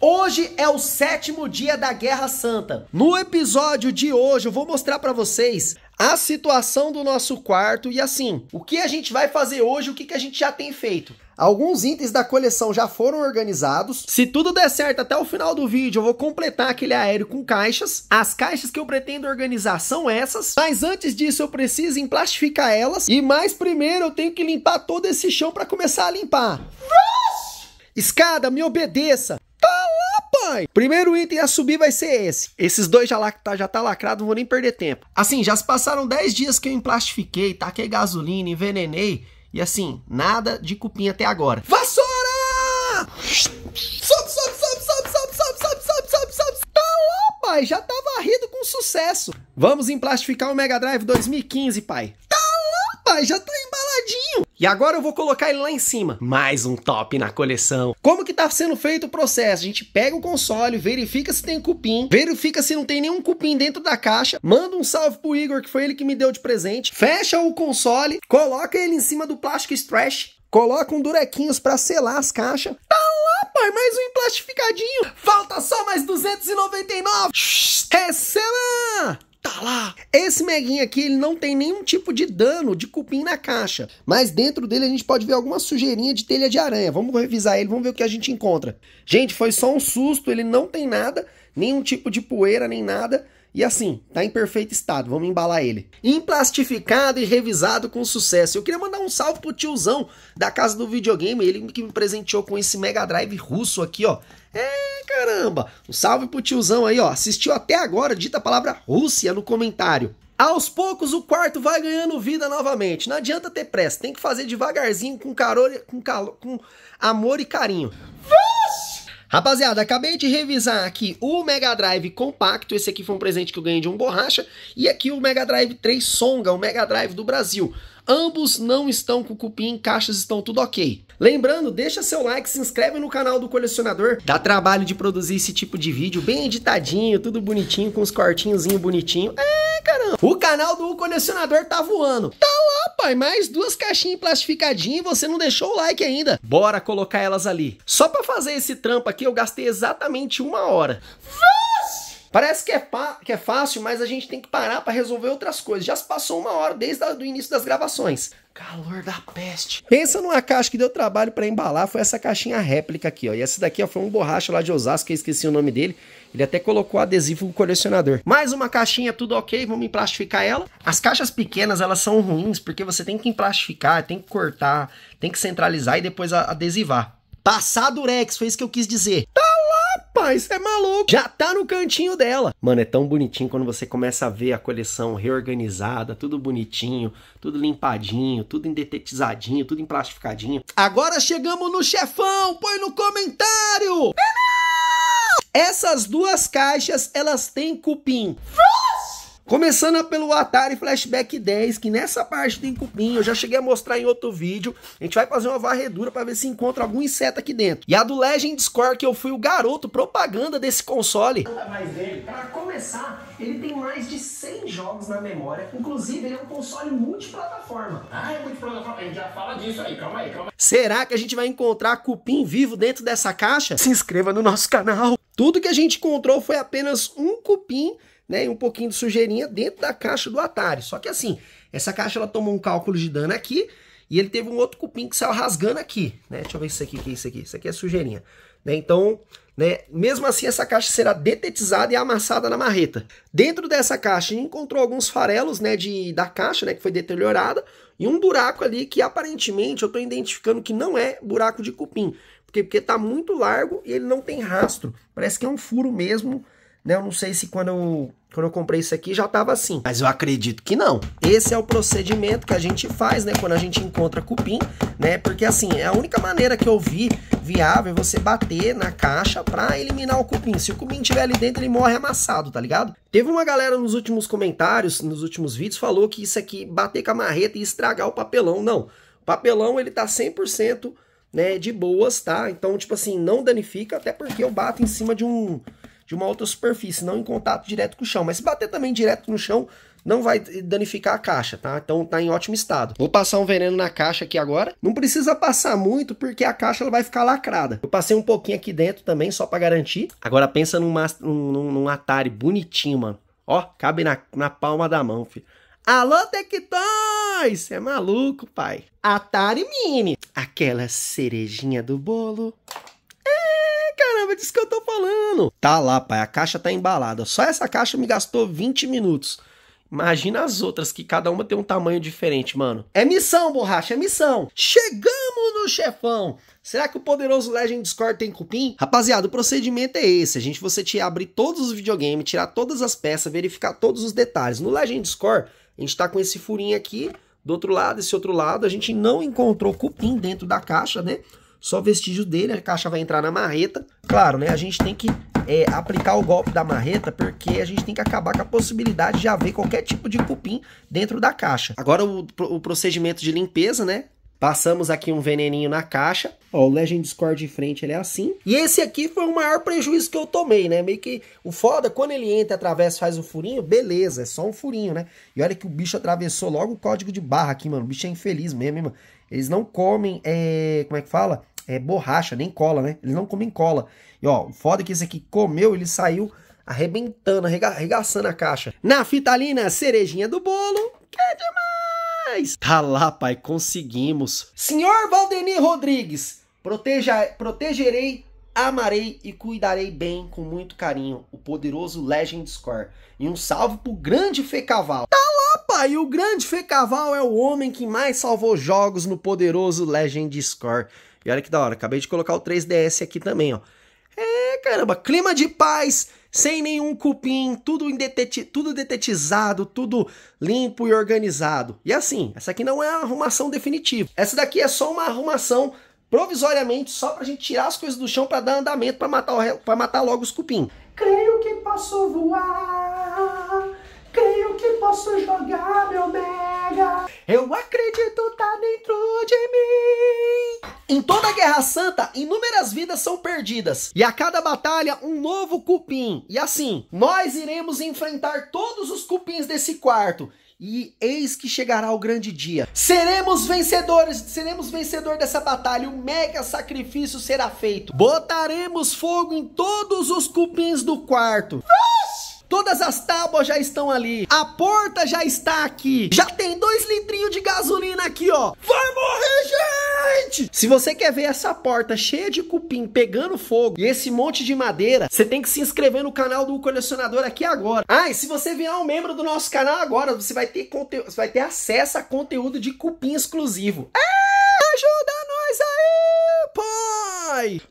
Hoje é o sétimo dia da Guerra Santa. No episódio de hoje eu vou mostrar para vocês a situação do nosso quarto e assim, o que a gente vai fazer hoje, o que, que a gente já tem feito. Alguns itens da coleção já foram organizados. Se tudo der certo até o final do vídeo, eu vou completar aquele aéreo com caixas. As caixas que eu pretendo organizar são essas, mas antes disso eu preciso emplastificar elas. E mais primeiro eu tenho que limpar todo esse chão para começar a limpar. Vamos! Escada, me obedeça. Tá lá, pai. Primeiro item a subir vai ser esse. Esses dois já, lá, tá, já tá lacrado, não vou nem perder tempo. Assim, já se passaram 10 dias que eu emplastifiquei, taquei gasolina, envenenei. E assim, nada de cupim até agora. Vassoura! Sobe, sobe, sobe, sobe, sobe, sobe, sobe, sobe, sobe, sobe. Tá lá, pai. Já tá varrido com sucesso. Vamos emplastificar o Mega Drive 2015, pai. Tá lá, pai. Já tá e agora eu vou colocar ele lá em cima. Mais um top na coleção. Como que tá sendo feito o processo? A gente pega o console, verifica se tem cupim, verifica se não tem nenhum cupim dentro da caixa, manda um salve pro Igor, que foi ele que me deu de presente, fecha o console, coloca ele em cima do plástico stretch, coloca um durequinhos para selar as caixas. Tá lá, pai, mais um emplastificadinho. Falta só mais 299. Receba! tá lá. Esse meguinho aqui, ele não tem nenhum tipo de dano de cupim na caixa, mas dentro dele a gente pode ver alguma sujeirinha de telha de aranha. Vamos revisar ele, vamos ver o que a gente encontra. Gente, foi só um susto, ele não tem nada, nenhum tipo de poeira, nem nada. E assim, tá em perfeito estado, vamos embalar ele. Emplastificado e revisado com sucesso. Eu queria mandar um salve pro tiozão da casa do videogame, ele que me presenteou com esse Mega Drive russo aqui, ó. É, caramba! Um salve pro tiozão aí, ó. Assistiu até agora, dita a palavra Rússia no comentário. Aos poucos o quarto vai ganhando vida novamente. Não adianta ter pressa, tem que fazer devagarzinho, com, carol, com, calo, com amor e carinho. Rapaziada, acabei de revisar aqui o Mega Drive compacto, esse aqui foi um presente que eu ganhei de um borracha, e aqui o Mega Drive 3 Songa, o Mega Drive do Brasil. Ambos não estão com cupim, caixas estão tudo ok. Lembrando, deixa seu like, se inscreve no canal do colecionador. Dá trabalho de produzir esse tipo de vídeo bem editadinho, tudo bonitinho, com os cortinhos bonitinho. É, caramba. O canal do colecionador tá voando. Tá lá, pai, mais duas caixinhas plastificadinhas e você não deixou o like ainda. Bora colocar elas ali. Só para fazer esse trampo aqui, eu gastei exatamente uma hora. Vai! Parece que é, que é fácil, mas a gente tem que parar para resolver outras coisas. Já se passou uma hora desde o início das gravações. Calor da peste. Pensa numa caixa que deu trabalho para embalar, foi essa caixinha réplica aqui, ó. E essa daqui ó, foi um borracha lá de Osasco, que eu esqueci o nome dele. Ele até colocou adesivo colecionador. Mais uma caixinha, tudo ok, vamos emplastificar ela. As caixas pequenas, elas são ruins, porque você tem que emplastificar, tem que cortar, tem que centralizar e depois adesivar. Passar durex, foi isso que eu quis dizer. Tá lá! Rapaz, é maluco. Já tá no cantinho dela. Mano, é tão bonitinho quando você começa a ver a coleção reorganizada, tudo bonitinho, tudo limpadinho, tudo indetetizadinho, tudo emplastificadinho. Agora chegamos no chefão, põe no comentário! Essas duas caixas, elas têm cupim. Começando pelo Atari Flashback 10, que nessa parte tem cupim, eu já cheguei a mostrar em outro vídeo. A gente vai fazer uma varredura para ver se encontra algum inseto aqui dentro. E a do Legend Score, que eu fui o garoto propaganda desse console. Para começar, ele tem mais de 100 jogos na memória, inclusive ele é um console multiplataforma. Ah, é multiplataforma, a gente já fala disso aí, calma aí, calma aí. Será que a gente vai encontrar cupim vivo dentro dessa caixa? Se inscreva no nosso canal. Tudo que a gente encontrou foi apenas um cupim né, e um pouquinho de sujeirinha dentro da caixa do Atari. Só que assim, essa caixa ela tomou um cálculo de dano aqui e ele teve um outro cupim que saiu rasgando aqui, né? Deixa eu ver isso aqui, que é isso aqui? Isso aqui é sujeirinha, né? Então, né, mesmo assim essa caixa será detetizada e amassada na marreta. Dentro dessa caixa encontrou alguns farelos, né, de da caixa, né, que foi deteriorada e um buraco ali que aparentemente eu estou identificando que não é buraco de cupim, porque porque está muito largo e ele não tem rastro. Parece que é um furo mesmo né? Eu não sei se quando eu, quando eu comprei isso aqui já estava assim, mas eu acredito que não. Esse é o procedimento que a gente faz, né, quando a gente encontra cupim, né? Porque assim, é a única maneira que eu vi viável é você bater na caixa para eliminar o cupim. Se o cupim tiver ali dentro, ele morre amassado, tá ligado? Teve uma galera nos últimos comentários, nos últimos vídeos, falou que isso aqui bater com a marreta e estragar o papelão. Não. O papelão ele tá 100% né, de boas, tá? Então, tipo assim, não danifica, até porque eu bato em cima de um de uma outra superfície, não em contato direto com o chão. Mas se bater também direto no chão, não vai danificar a caixa, tá? Então tá em ótimo estado. Vou passar um veneno na caixa aqui agora. Não precisa passar muito porque a caixa ela vai ficar lacrada. Eu passei um pouquinho aqui dentro também só para garantir. Agora pensa num, num, num, Atari bonitinho, mano. Ó, cabe na, na palma da mão, filho. Alô, Tectoy! Você é maluco, pai. Atari Mini. Aquela cerejinha do bolo caramba, é disso que eu tô falando. Tá lá, pai, a caixa tá embalada. Só essa caixa me gastou 20 minutos. Imagina as outras, que cada uma tem um tamanho diferente, mano. É missão, borracha, é missão. Chegamos no chefão. Será que o poderoso Legend Discord tem cupim? Rapaziada, o procedimento é esse. A gente você te abrir todos os videogames, tirar todas as peças, verificar todos os detalhes. No Legend Discord, a gente tá com esse furinho aqui, do outro lado, esse outro lado. A gente não encontrou cupim dentro da caixa, né? só vestígio dele, a caixa vai entrar na marreta. Claro, né? A gente tem que é, aplicar o golpe da marreta, porque a gente tem que acabar com a possibilidade de haver qualquer tipo de cupim dentro da caixa. Agora o, o procedimento de limpeza, né? Passamos aqui um veneninho na caixa. Ó, o Legend Discord de frente ele é assim. E esse aqui foi o maior prejuízo que eu tomei, né? Meio que o foda, quando ele entra, atravessa, faz um furinho, beleza, é só um furinho, né? E olha que o bicho atravessou logo o código de barra aqui, mano. O bicho é infeliz mesmo, hein, mano? Eles não comem, é... como é que fala? é, borracha, nem cola, né? Eles não comem cola. E ó, o foda é que esse aqui comeu, ele saiu arrebentando, arregaçando a caixa. Na fitalina, cerejinha do bolo, que é demais! Tá lá, pai, conseguimos. Senhor Valdenir Rodrigues, proteja, protegerei, amarei e cuidarei bem com muito carinho o poderoso Legend Score. E um salve pro grande Fecaval. Tá lá, pai, o grande Fecaval é o homem que mais salvou jogos no poderoso Legend Score. E olha que da hora, acabei de colocar o 3DS aqui também, ó. É, caramba, clima de paz, sem nenhum cupim, tudo, deteti tudo detetizado, tudo limpo e organizado. E assim, essa aqui não é a arrumação definitiva. Essa daqui é só uma arrumação provisoriamente, só pra gente tirar as coisas do chão para dar andamento, para matar, pra matar logo os cupim. Creio que posso voar, creio que posso jogar meu Mega. Eu acredito, tá nem em toda a Guerra Santa, inúmeras vidas são perdidas, e a cada batalha um novo cupim. E assim, nós iremos enfrentar todos os cupins desse quarto, e eis que chegará o grande dia. Seremos vencedores, seremos vencedor dessa batalha. Um mega sacrifício será feito. Botaremos fogo em todos os cupins do quarto. Nossa! Todas as tábuas já estão ali. A porta já está aqui. Já tem dois litrinhos de gasolina aqui, ó. Vai morrer, gente! Se você quer ver essa porta cheia de cupim pegando fogo e esse monte de madeira, você tem que se inscrever no canal do colecionador aqui agora. Ah, e se você virar um membro do nosso canal agora, você vai ter, conteúdo, vai ter acesso a conteúdo de cupim exclusivo. É, ajuda nós aí!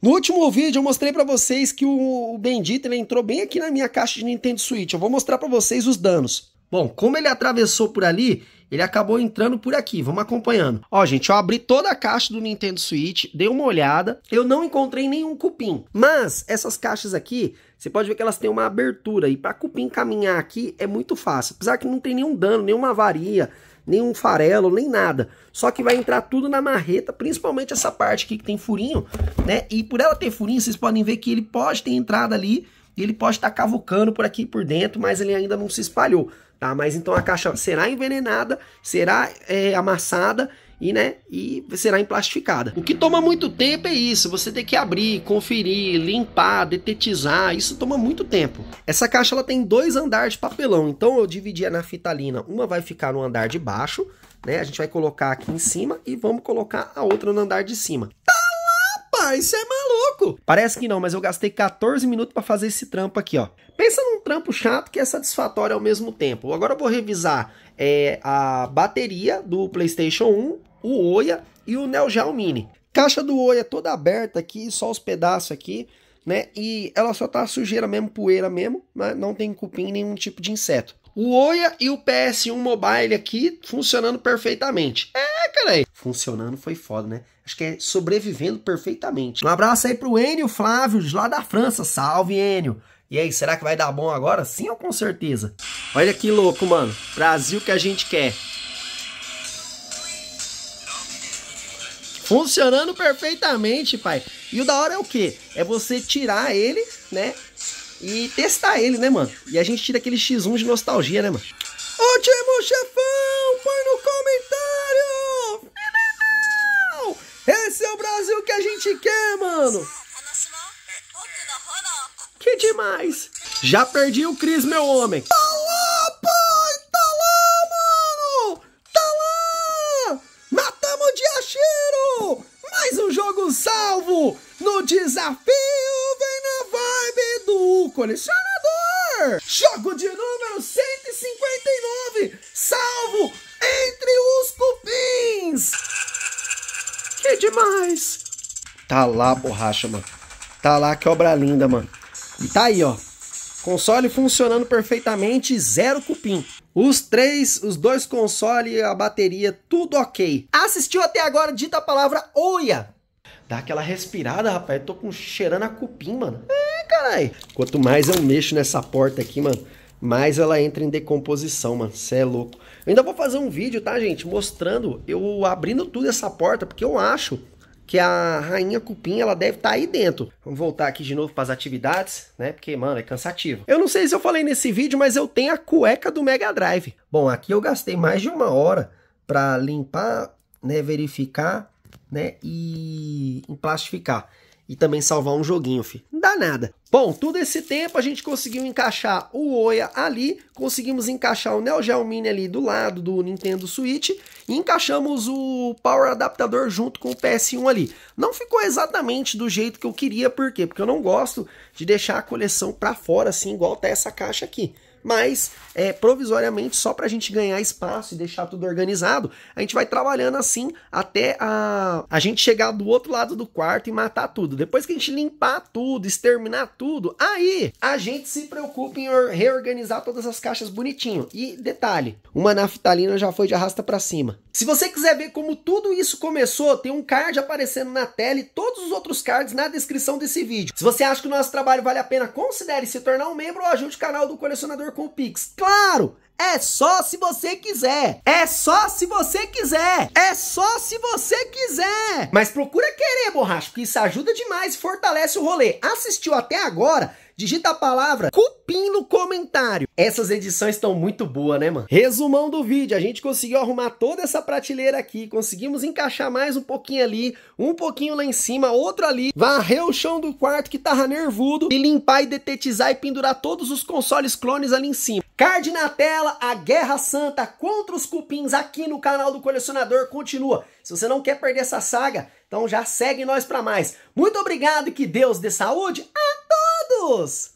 No último vídeo eu mostrei para vocês que o, o Bendito ele entrou bem aqui na minha caixa de Nintendo Switch. Eu vou mostrar para vocês os danos. Bom, como ele atravessou por ali, ele acabou entrando por aqui, vamos acompanhando. Ó, gente, eu abri toda a caixa do Nintendo Switch, dei uma olhada, eu não encontrei nenhum cupim. Mas essas caixas aqui, você pode ver que elas têm uma abertura e para cupim caminhar aqui é muito fácil. Apesar que não tem nenhum dano, nenhuma avaria, nenhum farelo, nem nada. Só que vai entrar tudo na marreta, principalmente essa parte aqui que tem furinho, né? E por ela ter furinho, vocês podem ver que ele pode ter entrado ali, ele pode estar tá cavucando por aqui por dentro, mas ele ainda não se espalhou, tá? Mas então a caixa será envenenada, será é, amassada e, né, e será emplastificada. O que toma muito tempo é isso, você tem que abrir, conferir, limpar, detetizar, isso toma muito tempo. Essa caixa ela tem dois andares de papelão, então eu dividi a nafitalina, uma vai ficar no andar de baixo, né, a gente vai colocar aqui em cima e vamos colocar a outra no andar de cima. Tá lá pai isso é maluco! Parece que não, mas eu gastei 14 minutos para fazer esse trampo aqui, ó. Pensa num trampo chato que é satisfatório ao mesmo tempo. Agora eu vou revisar é, a bateria do PlayStation 1 o Oia e o Neo Geo Mini. Caixa do Oia toda aberta aqui, só os pedaços aqui, né? E ela só tá sujeira mesmo, poeira mesmo, mas não tem cupim nenhum tipo de inseto. O Oia e o PS1 Mobile aqui funcionando perfeitamente. É, cara, funcionando foi foda, né? Acho que é sobrevivendo perfeitamente. Um abraço aí pro Enio Flávio, de lá da França. Salve, Enio. E aí, será que vai dar bom agora? Sim ou com certeza? Olha que louco, mano. Brasil que a gente quer. funcionando perfeitamente, pai. E o da hora é o quê? É você tirar ele, né? E testar ele, né, mano? E a gente tira aquele X1 de nostalgia, né, mano? Último chefão, põe no comentário! Esse é o Brasil que a gente quer, mano! Que demais! Já perdi o Cris, meu homem! novo no desafio Vem na Vibe do Colecionador. Jogo de número 159, salvo entre os cupins. Que demais. Tá lá, borracha, mano. Tá lá, que obra linda, mano. E tá aí, ó. Console funcionando perfeitamente, zero cupim. Os três, os dois consoles, a bateria, tudo ok. Assistiu até agora, dita a palavra OIA. Dá aquela respirada, rapaz. Eu tô com cheirando a cupim, mano. É, caralho. Quanto mais eu mexo nessa porta aqui, mano, mais ela entra em decomposição, mano. Cê é louco. Eu ainda vou fazer um vídeo, tá, gente? Mostrando, eu abrindo tudo essa porta, porque eu acho que a rainha cupim ela deve estar tá aí dentro. Vamos voltar aqui de novo para as atividades, né? Porque, mano, é cansativo. Eu não sei se eu falei nesse vídeo, mas eu tenho a cueca do Mega Drive. Bom, aqui eu gastei mais de uma hora para limpar, né, verificar né? E emplastificar. E também salvar um joguinho, fi. Não dá nada. Bom, tudo esse tempo a gente conseguiu encaixar o Oya ali, conseguimos encaixar o Neo Geo Mini ali do lado do Nintendo Switch e encaixamos o Power Adaptador junto com o PS1 ali. Não ficou exatamente do jeito que eu queria, por quê? Porque eu não gosto de deixar a coleção para fora assim, igual tá essa caixa aqui mas é, provisoriamente só para a gente ganhar espaço e deixar tudo organizado. A gente vai trabalhando assim até a, a gente chegar do outro lado do quarto e matar tudo. Depois que a gente limpar tudo, exterminar tudo, aí a gente se preocupa em reorganizar todas as caixas bonitinho. E detalhe, uma naftalina já foi de arrasta para cima. Se você quiser ver como tudo isso começou, tem um card aparecendo na tela e todos os outros cards na descrição desse vídeo. Se você acha que o nosso trabalho vale a pena, considere se tornar um membro ou ajude o canal do Colecionador com o Pix. Claro! É só se você quiser. É só se você quiser. É só se você quiser. Mas procura querer, borracho. que isso ajuda demais e fortalece o rolê. Assistiu até agora? Digita a palavra cupim no comentário. Essas edições estão muito boas, né, mano? Resumão do vídeo, a gente conseguiu arrumar toda essa prateleira aqui, conseguimos encaixar mais um pouquinho ali, um pouquinho lá em cima, outro ali, varrer o chão do quarto que tava nervudo e limpar e detetizar e pendurar todos os consoles clones ali em cima. Card na tela, a Guerra Santa contra os Cupins aqui no canal do Colecionador continua. Se você não quer perder essa saga, então já segue nós para mais. Muito obrigado e que Deus dê saúde a todos!